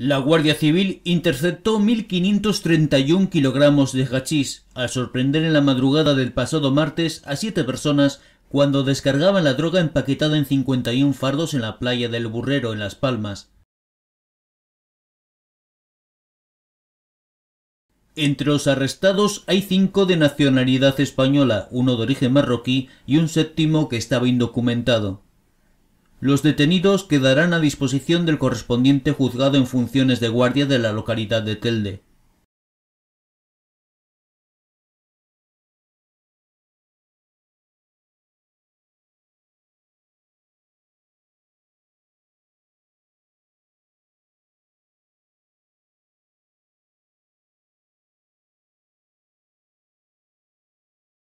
La Guardia Civil interceptó 1.531 kilogramos de hachís al sorprender en la madrugada del pasado martes a siete personas cuando descargaban la droga empaquetada en 51 fardos en la playa del Burrero en Las Palmas. Entre los arrestados hay cinco de nacionalidad española, uno de origen marroquí y un séptimo que estaba indocumentado. Los detenidos quedarán a disposición del correspondiente juzgado en funciones de guardia de la localidad de Telde.